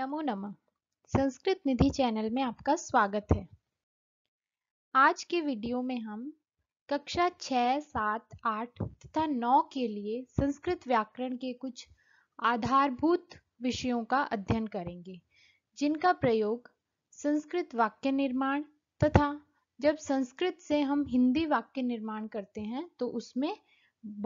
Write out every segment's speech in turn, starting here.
नमो नमः संस्कृत निधि चैनल में आपका स्वागत है आज के वीडियो में हम कक्षा छ सात आठ तथा नौ के लिए संस्कृत व्याकरण के कुछ आधारभूत विषयों का अध्ययन करेंगे जिनका प्रयोग संस्कृत वाक्य निर्माण तथा जब संस्कृत से हम हिंदी वाक्य निर्माण करते हैं तो उसमें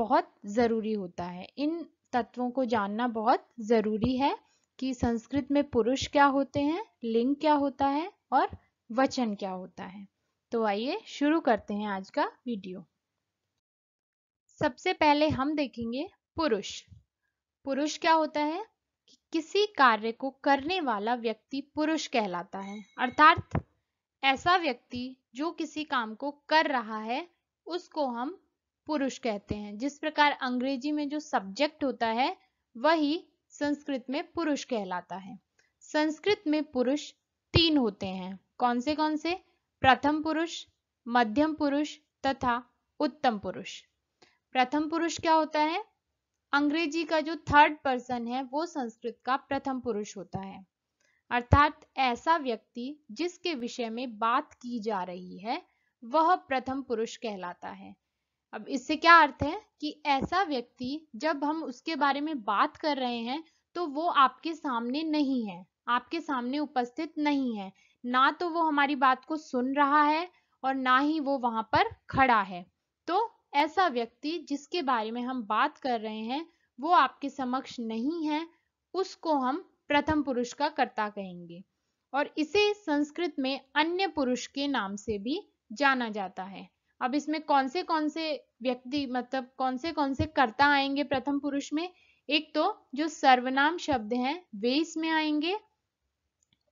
बहुत ज़रूरी होता है इन तत्वों को जानना बहुत ज़रूरी है कि संस्कृत में पुरुष क्या होते हैं लिंग क्या होता है और वचन क्या होता है तो आइए शुरू करते हैं आज का वीडियो सबसे पहले हम देखेंगे पुरुष पुरुष क्या होता है कि किसी कार्य को करने वाला व्यक्ति पुरुष कहलाता है अर्थात ऐसा व्यक्ति जो किसी काम को कर रहा है उसको हम पुरुष कहते हैं जिस प्रकार अंग्रेजी में जो सब्जेक्ट होता है वही संस्कृत में पुरुष कहलाता है संस्कृत में पुरुष तीन होते हैं कौन से कौन से प्रथम पुरुष मध्यम पुरुष तथा उत्तम पुरुष प्रथम पुरुष क्या होता है अंग्रेजी का जो थर्ड पर्सन है वो संस्कृत का प्रथम पुरुष होता है अर्थात ऐसा व्यक्ति जिसके विषय में बात की जा रही है वह प्रथम पुरुष कहलाता है अब इससे क्या अर्थ है कि ऐसा व्यक्ति जब हम उसके बारे में बात कर रहे हैं तो वो आपके सामने नहीं है आपके सामने उपस्थित नहीं है ना तो वो हमारी बात को सुन रहा है और ना ही वो वहां पर खड़ा है तो ऐसा व्यक्ति जिसके बारे में हम बात कर रहे हैं वो आपके समक्ष नहीं है उसको हम प्रथम पुरुष का कर्ता कहेंगे और इसे संस्कृत में अन्य पुरुष के नाम से भी जाना जाता है अब इसमें कौन से कौन से व्यक्ति मतलब कौन से कौन से कर्ता आएंगे प्रथम पुरुष में एक तो जो सर्वनाम शब्द हैं वे इसमें आएंगे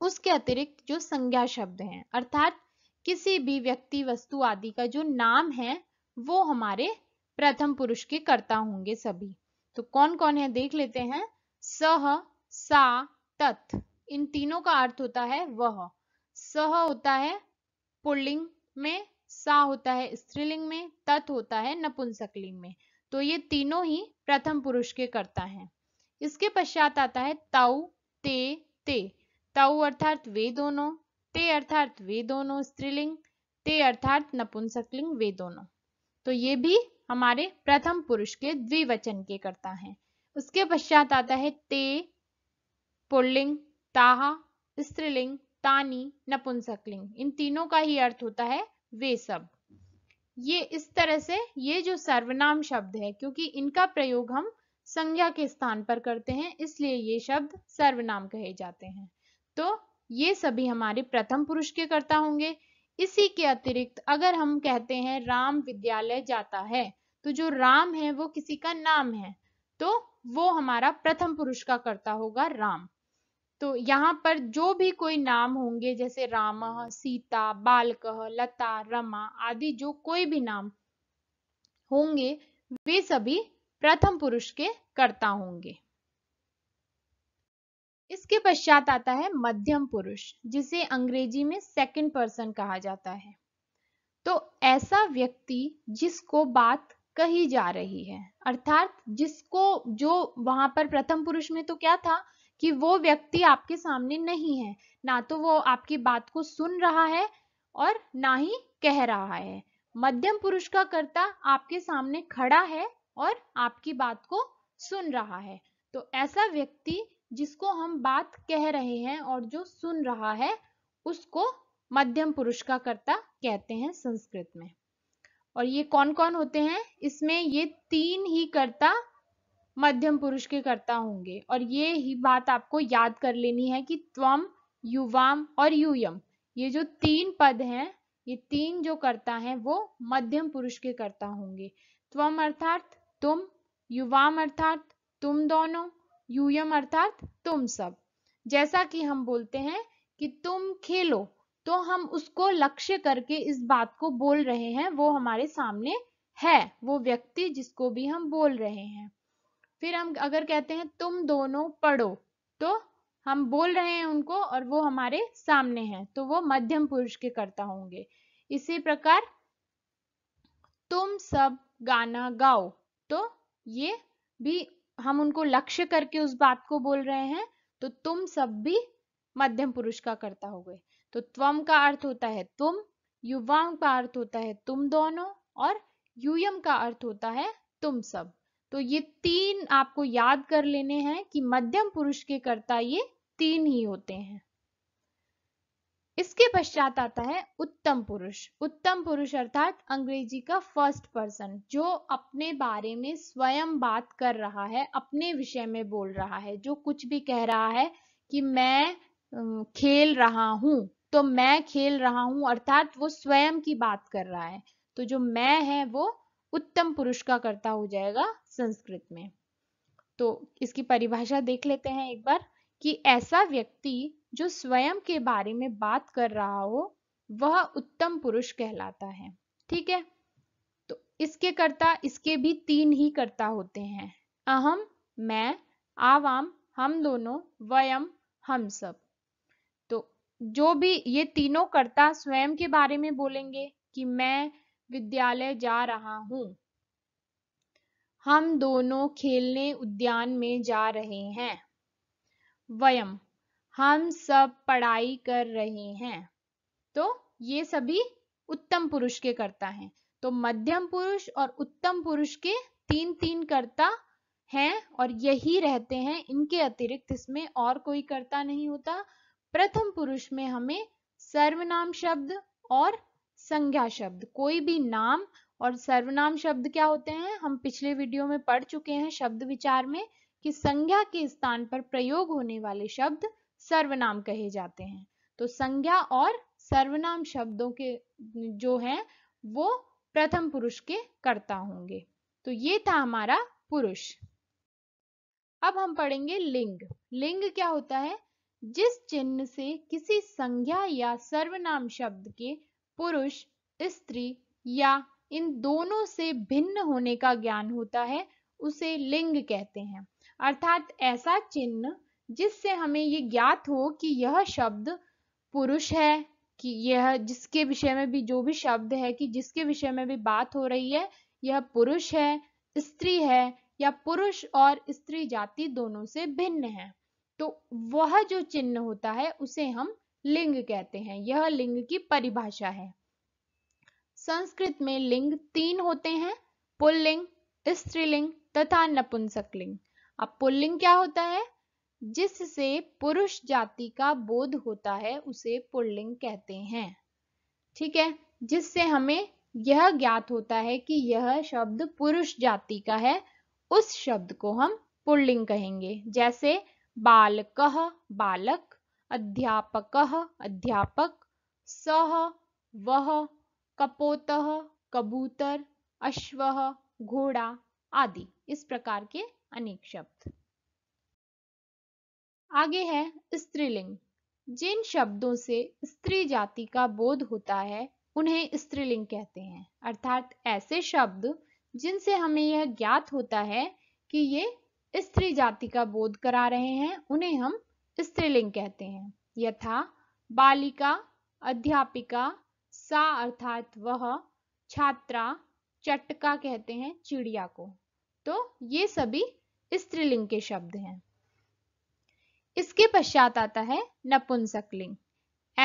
उसके अतिरिक्त जो संज्ञा शब्द हैं अर्थात किसी भी व्यक्ति वस्तु आदि का जो नाम है वो हमारे प्रथम पुरुष के कर्ता होंगे सभी तो कौन कौन है देख लेते हैं सह सा तत् इन तीनों का अर्थ होता है वह सह होता है पुल्लिंग में सा होता है स्त्रीलिंग में तत् होता है नपुंसकलिंग में तो ये तीनों ही प्रथम पुरुष के करता है इसके पश्चात आता है ताऊ ते ते ताऊ अर्थात वे दोनों ते अर्थात वे दोनों स्त्रीलिंग ते अर्थात नपुंसकलिंग वे दोनों तो ये भी हमारे प्रथम पुरुष के द्विवचन के करता है उसके पश्चात आता है ते पुलिंग ताहा स्त्रीलिंग तानी नपुंसकलिंग इन तीनों का ही अर्थ होता है वे सब ये इस तरह से ये जो सर्वनाम शब्द है क्योंकि इनका प्रयोग हम संज्ञा के स्थान पर करते हैं इसलिए ये शब्द सर्वनाम कहे जाते हैं तो ये सभी हमारे प्रथम पुरुष के कर्ता होंगे इसी के अतिरिक्त अगर हम कहते हैं राम विद्यालय जाता है तो जो राम है वो किसी का नाम है तो वो हमारा प्रथम पुरुष का कर्ता होगा राम तो यहाँ पर जो भी कोई नाम होंगे जैसे राम सीता बालक लता रमा आदि जो कोई भी नाम होंगे वे सभी प्रथम पुरुष के कर्ता होंगे इसके पश्चात आता है मध्यम पुरुष जिसे अंग्रेजी में सेकंड पर्सन कहा जाता है तो ऐसा व्यक्ति जिसको बात कही जा रही है अर्थात जिसको जो वहां पर प्रथम पुरुष में तो क्या था कि वो व्यक्ति आपके सामने नहीं है ना तो वो आपकी बात को सुन रहा है और ना ही कह रहा है मध्यम पुरुष का कर्ता आपके सामने खड़ा है और आपकी बात को सुन रहा है तो ऐसा व्यक्ति जिसको हम बात कह रहे हैं और जो सुन रहा है उसको मध्यम पुरुष का कर्ता कहते हैं संस्कृत में और ये कौन कौन होते हैं इसमें ये तीन ही कर्ता मध्यम पुरुष के कर्ता होंगे और ये ही बात आपको याद कर लेनी है कि त्वम युवाम और यूयम ये जो तीन पद हैं ये तीन जो कर्ता हैं वो मध्यम पुरुष के कर्ता होंगे त्वम अर्थात तुम युवाम अर्थात तुम दोनों यूयम अर्थात तुम सब जैसा कि हम बोलते हैं कि तुम खेलो तो हम उसको लक्ष्य करके इस बात को बोल रहे हैं वो हमारे सामने है वो व्यक्ति जिसको भी हम बोल रहे हैं फिर हम अगर कहते हैं तुम दोनों पढ़ो तो हम बोल रहे हैं उनको और वो हमारे सामने हैं तो वो मध्यम पुरुष के कर्ता होंगे इसी प्रकार तुम सब गाना गाओ तो ये भी हम उनको लक्ष्य करके उस बात को बोल रहे हैं तो तुम सब भी मध्यम पुरुष का कर्ता हो गए तो त्वम का अर्थ होता है तुम युवाओं का अर्थ होता है तुम दोनों और यूयम का अर्थ होता है तुम सब तो ये तीन आपको याद कर लेने हैं कि मध्यम पुरुष के कर्ता ये तीन ही होते हैं इसके पश्चात आता है उत्तम पुरुष उत्तम पुरुष अर्थात अंग्रेजी का फर्स्ट पर्सन जो अपने बारे में स्वयं बात कर रहा है अपने विषय में बोल रहा है जो कुछ भी कह रहा है कि मैं खेल रहा हूं तो मैं खेल रहा हूं अर्थात वो स्वयं की बात कर रहा है तो जो मैं है वो उत्तम पुरुष का कर्ता हो जाएगा संस्कृत में तो इसकी परिभाषा देख लेते हैं एक बार कि ऐसा व्यक्ति जो स्वयं के बारे में बात कर रहा हो वह उत्तम पुरुष कहलाता है ठीक है तो इसके कर्ता इसके भी तीन ही कर्ता होते हैं अहम मैं आवाम हम दोनों वयम हम सब तो जो भी ये तीनों कर्ता स्वयं के बारे में बोलेंगे कि मैं विद्यालय जा रहा हूँ हम दोनों खेलने उद्यान में जा रहे हैं वयम हम सब पढ़ाई कर रहे हैं तो ये सभी उत्तम पुरुष के कर्ता हैं तो मध्यम पुरुष और उत्तम पुरुष के तीन तीन कर्ता हैं और यही रहते हैं इनके अतिरिक्त इसमें और कोई कर्ता नहीं होता प्रथम पुरुष में हमें सर्वनाम शब्द और संज्ञा शब्द कोई भी नाम और सर्वनाम शब्द क्या होते हैं हम पिछले वीडियो में पढ़ चुके हैं शब्द विचार में कि संज्ञा के स्थान पर प्रयोग होने वाले शब्द सर्वनाम कहे जाते हैं तो संज्ञा और सर्वनाम शब्दों के जो हैं वो प्रथम पुरुष के कर्ता होंगे तो ये था हमारा पुरुष अब हम पढ़ेंगे लिंग लिंग क्या होता है जिस चिन्ह से किसी संज्ञा या सर्वनाम शब्द के पुरुष स्त्री या इन दोनों से भिन्न होने का ज्ञान होता है उसे लिंग कहते हैं अर्थात ऐसा चिन्ह जिससे हमें ये ज्ञात हो कि यह शब्द पुरुष है कि यह जिसके विषय में भी जो भी शब्द है कि जिसके विषय में भी बात हो रही है यह पुरुष है स्त्री है या पुरुष और स्त्री जाति दोनों से भिन्न है तो वह जो चिन्ह होता है उसे हम लिंग कहते हैं यह लिंग की परिभाषा है संस्कृत में लिंग तीन होते हैं पुल्लिंग स्त्रीलिंग तथा नपुंसक लिंग अब पुल्लिंग क्या होता है जिससे पुरुष जाति का बोध होता है उसे पुल्लिंग कहते हैं ठीक है जिससे हमें यह ज्ञात होता है कि यह शब्द पुरुष जाति का है उस शब्द को हम पुल्लिंग कहेंगे जैसे बालक बालक अध्यापक अध्यापक सह वह कपोत कबूतर अश्व घोड़ा आदि इस प्रकार के अनेक शब्द आगे है स्त्रीलिंग जिन शब्दों से स्त्री जाति का बोध होता है उन्हें स्त्रीलिंग कहते हैं अर्थात ऐसे शब्द जिनसे हमें यह ज्ञात होता है कि ये स्त्री जाति का बोध करा रहे हैं उन्हें हम स्त्रीलिंग कहते हैं यथा बालिका अध्यापिका सा अर्थात वह छात्रा चटका कहते हैं चिड़िया को तो ये सभी स्त्रीलिंग के शब्द हैं इसके पश्चात आता है नपुंसकलिंग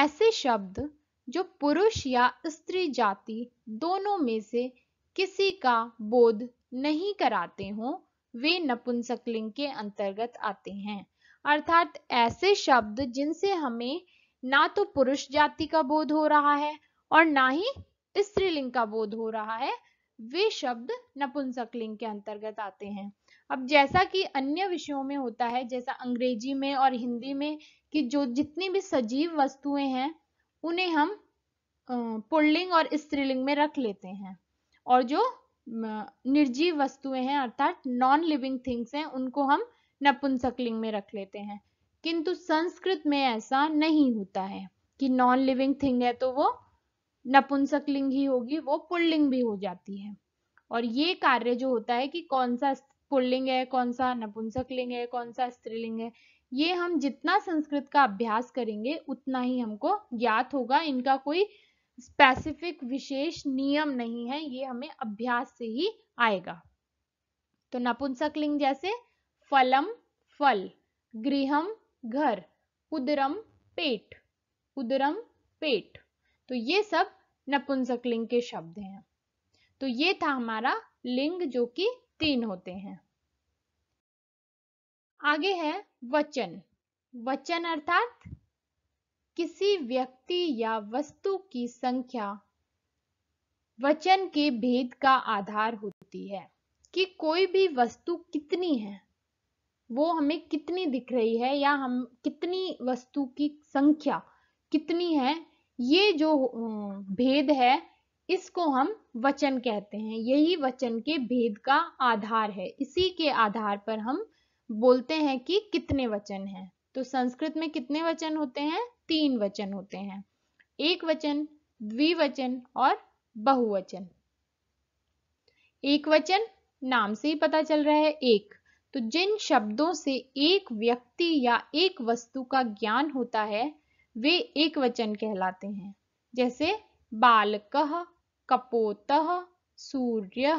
ऐसे शब्द जो पुरुष या स्त्री जाति दोनों में से किसी का बोध नहीं कराते हों वे नपुंसकलिंग के अंतर्गत आते हैं अर्थात ऐसे शब्द जिनसे हमें ना तो पुरुष जाति का बोध हो रहा है और ना ही स्त्रीलिंग का बोध हो रहा है वे शब्द नपुंसक लिंग के अंतर्गत आते हैं अब जैसा कि अन्य विषयों में होता है जैसा अंग्रेजी में और हिंदी में कि जो जितनी भी सजीव वस्तुएं हैं उन्हें हम पुल्लिंग और स्त्रीलिंग में रख लेते हैं और जो निर्जीव वस्तुएं हैं अर्थात नॉन लिविंग थिंग्स हैं उनको हम नपुंसकलिंग में रख लेते हैं किंतु संस्कृत में ऐसा नहीं होता है कि नॉन लिविंग थिंग है तो वो नपुंसकलिंग ही होगी वो पुल्लिंग भी हो जाती है और ये कार्य जो होता है कि कौन सा पुल्लिंग है कौन सा नपुंसकलिंग है कौन सा स्त्रीलिंग है ये हम जितना संस्कृत का अभ्यास करेंगे उतना ही हमको ज्ञात होगा इनका कोई स्पेसिफिक विशेष नियम नहीं है ये हमें अभ्यास से ही आएगा तो नपुंसकलिंग जैसे फलम फल गृहम घर उदरम पेट उदरम पेट तो ये सब नपुंसक लिंग के शब्द हैं तो ये था हमारा लिंग जो कि तीन होते हैं आगे है वचन वचन अर्थात किसी व्यक्ति या वस्तु की संख्या वचन के भेद का आधार होती है कि कोई भी वस्तु कितनी है वो हमें कितनी दिख रही है या हम कितनी वस्तु की संख्या कितनी है ये जो भेद है इसको हम वचन कहते हैं यही वचन के भेद का आधार है इसी के आधार पर हम बोलते हैं कि कितने वचन हैं तो संस्कृत में कितने वचन होते हैं तीन वचन होते हैं एक वचन द्विवचन और बहुवचन एक वचन नाम से ही पता चल रहा है एक तो जिन शब्दों से एक व्यक्ति या एक वस्तु का ज्ञान होता है वे एक वचन कहलाते हैं जैसे बालक कपोत सूर्य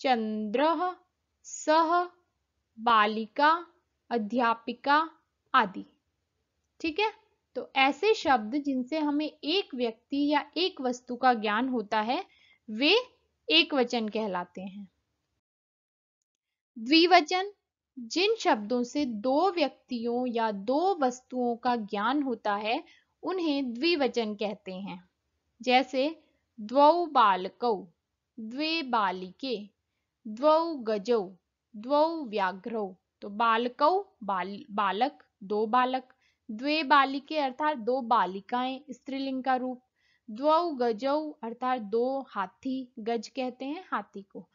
चंद्र सह बालिका अध्यापिका आदि ठीक है तो ऐसे शब्द जिनसे हमें एक व्यक्ति या एक वस्तु का ज्ञान होता है वे एक वचन कहलाते हैं द्विवचन जिन शब्दों से दो व्यक्तियों या दो वस्तुओं का ज्ञान होता है उन्हें द्विवचन कहते हैं जैसे द्वौ बालकौ द्वे बालिके द्वौ गजौ द्वौ व्याघ्रौ तो बालकौ बाल बालक दो बालक द्वे बालिके अर्थात दो बालिकाएं स्त्रीलिंग का रूप द्वौ गजौ अर्थात दो हाथी गज कहते हैं हाथी को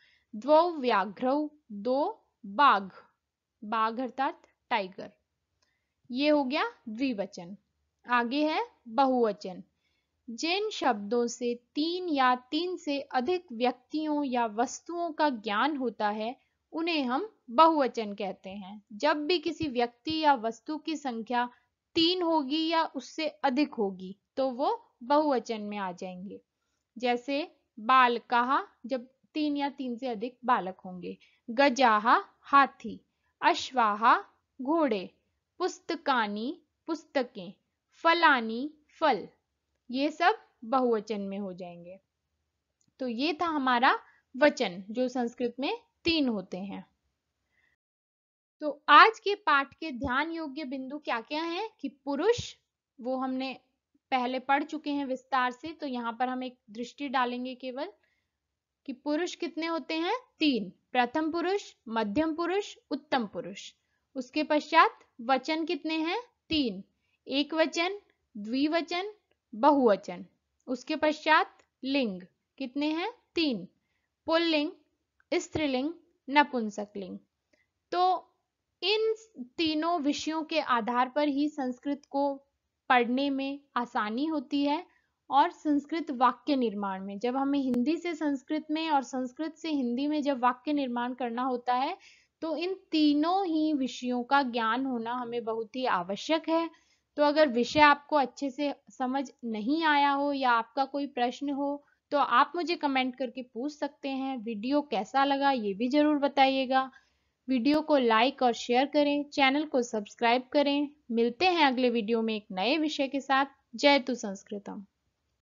द्वौ व्याघ्रौ दो बाघ बाघ अर्थात टाइगर ये हो गया द्विवचन आगे है बहुवचन जिन शब्दों से तीन या तीन से अधिक व्यक्तियों या वस्तुओं का ज्ञान होता है उन्हें हम बहुवचन कहते हैं जब भी किसी व्यक्ति या वस्तु की संख्या तीन होगी या उससे अधिक होगी तो वो बहुवचन में आ जाएंगे जैसे बाल कहा जब तीन या तीन से अधिक बालक होंगे गजाहा हाथी अश्वाहा घोड़े पुस्तकानी पुस्तकें फलानी फल ये सब बहुवचन में हो जाएंगे तो ये था हमारा वचन जो संस्कृत में तीन होते हैं तो आज के पाठ के ध्यान योग्य बिंदु क्या क्या हैं कि पुरुष वो हमने पहले पढ़ चुके हैं विस्तार से तो यहाँ पर हम एक दृष्टि डालेंगे केवल कि पुरुष कितने होते हैं तीन प्रथम पुरुष मध्यम पुरुष उत्तम पुरुष उसके पश्चात वचन कितने हैं तीन एक वचन द्विवचन बहुवचन उसके पश्चात लिंग कितने हैं तीन पुल्लिंग स्त्रीलिंग नपुंसकलिंग तो इन तीनों विषयों के आधार पर ही संस्कृत को पढ़ने में आसानी होती है और संस्कृत वाक्य निर्माण में जब हमें हिंदी से संस्कृत में और संस्कृत से हिंदी में जब वाक्य निर्माण करना होता है तो इन तीनों ही विषयों का ज्ञान होना हमें बहुत ही आवश्यक है तो अगर विषय आपको अच्छे से समझ नहीं आया हो या आपका कोई प्रश्न हो तो आप मुझे कमेंट करके पूछ सकते हैं वीडियो कैसा लगा ये भी जरूर बताइएगा वीडियो को लाइक और शेयर करें चैनल को सब्सक्राइब करें मिलते हैं अगले वीडियो में एक नए विषय के साथ जय तु संस्कृतम